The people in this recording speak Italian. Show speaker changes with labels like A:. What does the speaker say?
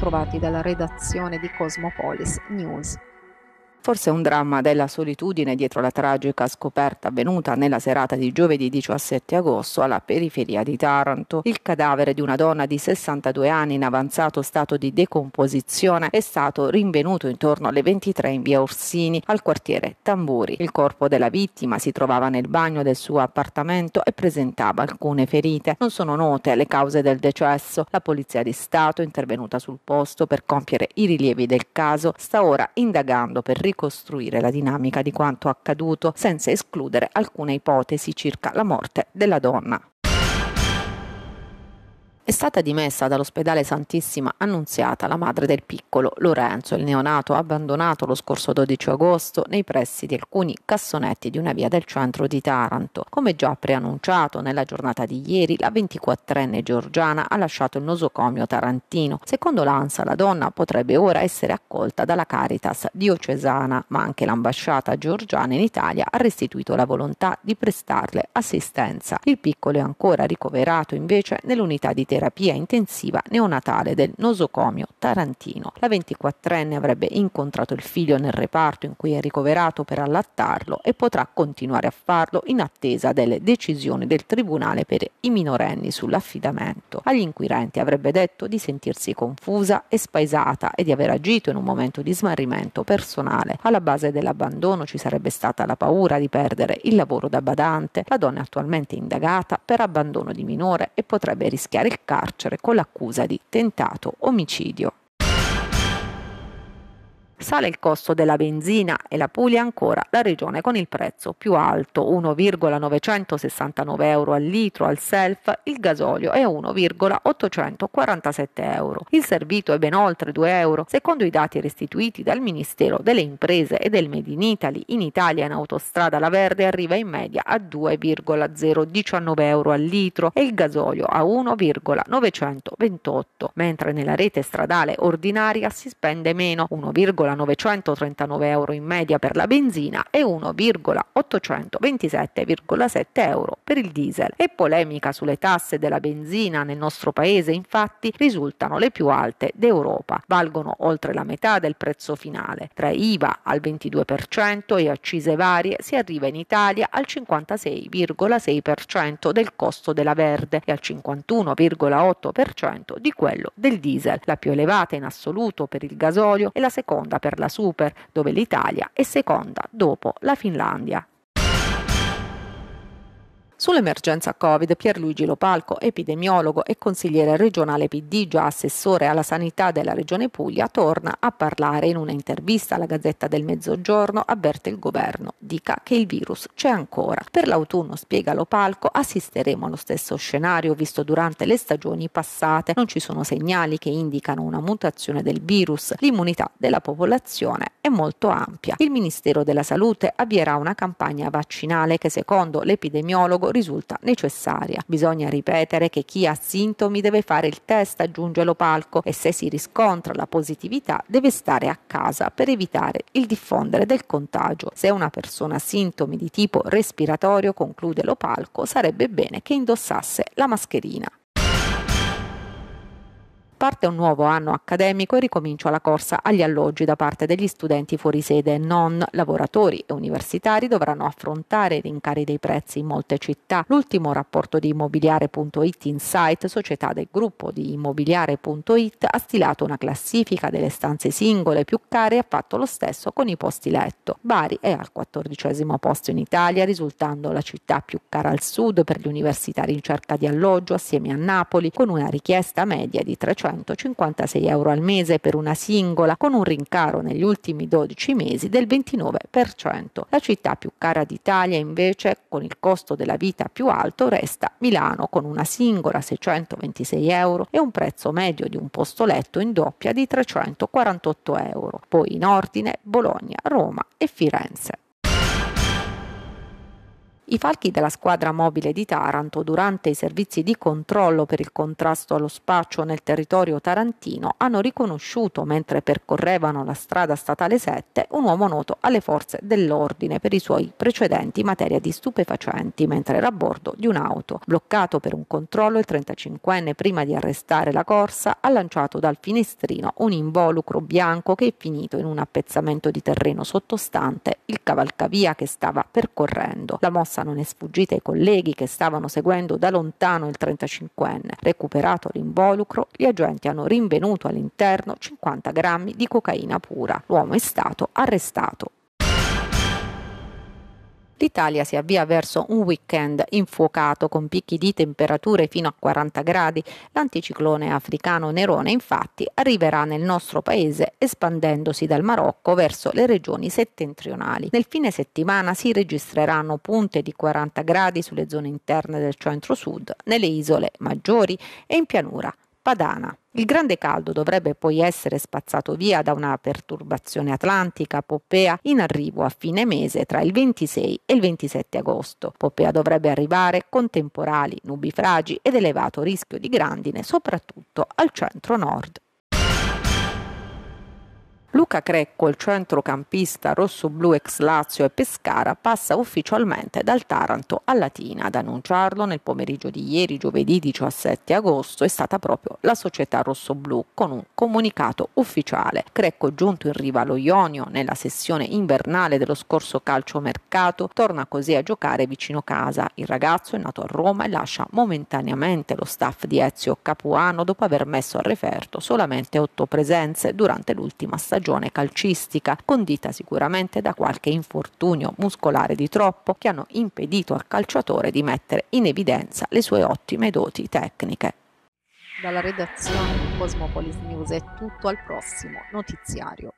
A: trovati dalla redazione di Cosmopolis News. Forse un dramma della solitudine dietro la tragica scoperta avvenuta nella serata di giovedì 17 agosto alla periferia di Taranto. Il cadavere di una donna di 62 anni in avanzato stato di decomposizione è stato rinvenuto intorno alle 23 in via Orsini, al quartiere Tamburi. Il corpo della vittima si trovava nel bagno del suo appartamento e presentava alcune ferite. Non sono note le cause del decesso. La Polizia di Stato, intervenuta sul posto per compiere i rilievi del caso, sta ora indagando per ricostruire la dinamica di quanto accaduto senza escludere alcuna ipotesi circa la morte della donna è stata dimessa dall'ospedale Santissima Annunziata la madre del piccolo Lorenzo, il neonato abbandonato lo scorso 12 agosto nei pressi di alcuni cassonetti di una via del centro di Taranto. Come già preannunciato nella giornata di ieri, la 24enne Giorgiana ha lasciato il nosocomio tarantino. Secondo l'ANSA la donna potrebbe ora essere accolta dalla Caritas diocesana, ma anche l'ambasciata giorgiana in Italia ha restituito la volontà di prestarle assistenza. Il piccolo è ancora ricoverato invece nell'unità di terapia terapia intensiva neonatale del nosocomio tarantino. La 24enne avrebbe incontrato il figlio nel reparto in cui è ricoverato per allattarlo e potrà continuare a farlo in attesa delle decisioni del Tribunale per i minorenni sull'affidamento. Agli inquirenti avrebbe detto di sentirsi confusa e spaesata e di aver agito in un momento di smarrimento personale. Alla base dell'abbandono ci sarebbe stata la paura di perdere il lavoro da badante. La donna è attualmente indagata per abbandono di minore e potrebbe rischiare il carcere con l'accusa di tentato omicidio Sale il costo della benzina e la Puglia ancora la regione con il prezzo più alto, 1,969 euro al litro al self, il gasolio è 1,847 euro. Il servito è ben oltre 2 euro, secondo i dati restituiti dal Ministero delle Imprese e del Made in Italy, in Italia in autostrada La Verde arriva in media a 2,019 euro al litro e il gasolio a 1,928, mentre nella rete stradale ordinaria si spende meno, 1,9 1,939 euro in media per la benzina e 1,827,7 euro per il diesel. E polemica sulle tasse della benzina nel nostro paese, infatti, risultano le più alte d'Europa, valgono oltre la metà del prezzo finale. Tra IVA al 22% e accise varie si arriva in Italia al 56,6% del costo della verde e al 51,8% di quello del diesel, la più elevata in assoluto per il gasolio e la seconda per la Super, dove l'Italia è seconda dopo la Finlandia. Sull'emergenza Covid, Pierluigi Lopalco, epidemiologo e consigliere regionale PD, già assessore alla sanità della Regione Puglia, torna a parlare in un'intervista alla Gazzetta del Mezzogiorno, avverte il governo, dica che il virus c'è ancora. Per l'autunno, spiega Lopalco, assisteremo allo stesso scenario visto durante le stagioni passate. Non ci sono segnali che indicano una mutazione del virus. L'immunità della popolazione è molto ampia. Il Ministero della Salute avvierà una campagna vaccinale che secondo l'epidemiologo risulta necessaria. Bisogna ripetere che chi ha sintomi deve fare il test, aggiunge Lopalco, e se si riscontra la positività deve stare a casa per evitare il diffondere del contagio. Se una persona ha sintomi di tipo respiratorio, conclude Lopalco, sarebbe bene che indossasse la mascherina parte un nuovo anno accademico e ricomincia la corsa agli alloggi da parte degli studenti fuori sede, non lavoratori e universitari dovranno affrontare i rincari dei prezzi in molte città. L'ultimo rapporto di immobiliare.it Insight, società del gruppo di immobiliare.it, ha stilato una classifica delle stanze singole più care e ha fatto lo stesso con i posti letto. Bari è al quattordicesimo posto in Italia, risultando la città più cara al sud per gli universitari in cerca di alloggio assieme a Napoli, con una richiesta media di 300 456 euro al mese per una singola, con un rincaro negli ultimi 12 mesi del 29%. La città più cara d'Italia invece, con il costo della vita più alto, resta Milano, con una singola 626 euro e un prezzo medio di un posto letto in doppia di 348 euro. Poi in ordine Bologna, Roma e Firenze. I falchi della squadra mobile di Taranto, durante i servizi di controllo per il contrasto allo spaccio nel territorio tarantino, hanno riconosciuto, mentre percorrevano la strada statale 7, un uomo noto alle forze dell'ordine per i suoi precedenti in materia di stupefacenti, mentre era a bordo di un'auto. Bloccato per un controllo, il 35enne, prima di arrestare la corsa, ha lanciato dal finestrino un involucro bianco che è finito in un appezzamento di terreno sottostante il cavalcavia che stava percorrendo. La mossa violenza non è sfuggita ai colleghi che stavano seguendo da lontano il 35enne. Recuperato l'involucro, gli agenti hanno rinvenuto all'interno 50 grammi di cocaina pura. L'uomo è stato arrestato l'Italia si avvia verso un weekend infuocato con picchi di temperature fino a 40 gradi. L'anticiclone africano Nerone infatti arriverà nel nostro paese espandendosi dal Marocco verso le regioni settentrionali. Nel fine settimana si registreranno punte di 40 gradi sulle zone interne del centro-sud, nelle isole maggiori e in pianura padana. Il grande caldo dovrebbe poi essere spazzato via da una perturbazione atlantica Poppea in arrivo a fine mese tra il 26 e il 27 agosto. Poppea dovrebbe arrivare con temporali, nubifragi ed elevato rischio di grandine soprattutto al centro-nord Luca Crecco, il centrocampista rosso-blu ex Lazio e Pescara, passa ufficialmente dal Taranto a Latina. Ad annunciarlo nel pomeriggio di ieri, giovedì 17 agosto, è stata proprio la società rosso-blu con un comunicato ufficiale. Crecco, giunto in riva allo Ionio nella sessione invernale dello scorso calciomercato, torna così a giocare vicino casa. Il ragazzo è nato a Roma e lascia momentaneamente lo staff di Ezio Capuano dopo aver messo a referto solamente otto presenze durante l'ultima stagione stagione calcistica, condita sicuramente da qualche infortunio muscolare di troppo che hanno impedito al calciatore di mettere in evidenza le sue ottime doti tecniche. Dalla redazione di Cosmopolis News è tutto al prossimo notiziario.